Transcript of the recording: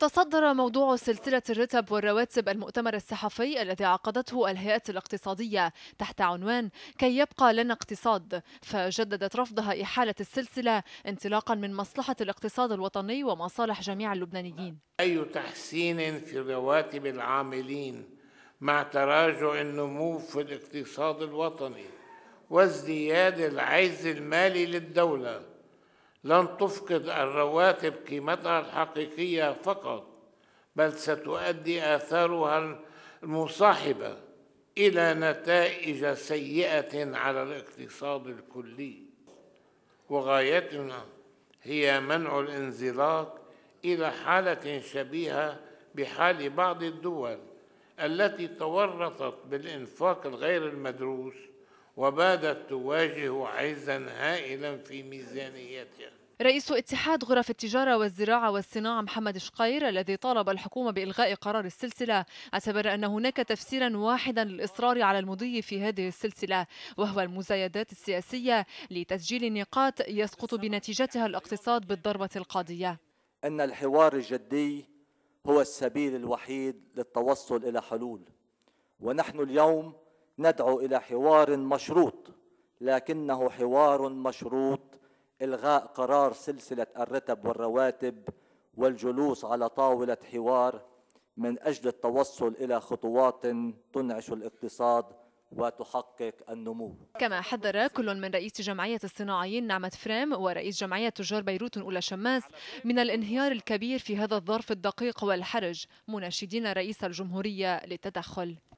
تصدر موضوع سلسلة الرتب والرواتب المؤتمر الصحفي الذي عقدته الهيئات الاقتصادية تحت عنوان كي يبقى لنا اقتصاد فجددت رفضها إحالة السلسلة انطلاقا من مصلحة الاقتصاد الوطني ومصالح جميع اللبنانيين أي تحسين في رواتب العاملين مع تراجع النمو في الاقتصاد الوطني وازدياد العجز المالي للدولة لن تفقد الرواتب قيمتها الحقيقيه فقط بل ستؤدي اثارها المصاحبه الى نتائج سيئه على الاقتصاد الكلي وغايتنا هي منع الانزلاق الى حاله شبيهه بحال بعض الدول التي تورطت بالانفاق الغير المدروس وبادت تواجه عزا هائلا في ميزانيتها رئيس اتحاد غرف التجارة والزراعة والصناعة محمد شقير الذي طالب الحكومة بإلغاء قرار السلسلة اعتبر أن هناك تفسيرا واحدا للإصرار على المضي في هذه السلسلة وهو المزايدات السياسية لتسجيل نقاط يسقط بنتيجتها الاقتصاد بالضربة القاضية أن الحوار الجدي هو السبيل الوحيد للتوصل إلى حلول ونحن اليوم ندعو الى حوار مشروط لكنه حوار مشروط الغاء قرار سلسله الرتب والرواتب والجلوس على طاوله حوار من اجل التوصل الى خطوات تنعش الاقتصاد وتحقق النمو كما حذر كل من رئيس جمعية الصناعيين نعمة فريم ورئيس جمعية تجار بيروت أولى شماس من الانهيار الكبير في هذا الظرف الدقيق والحرج مناشدين رئيس الجمهورية للتدخل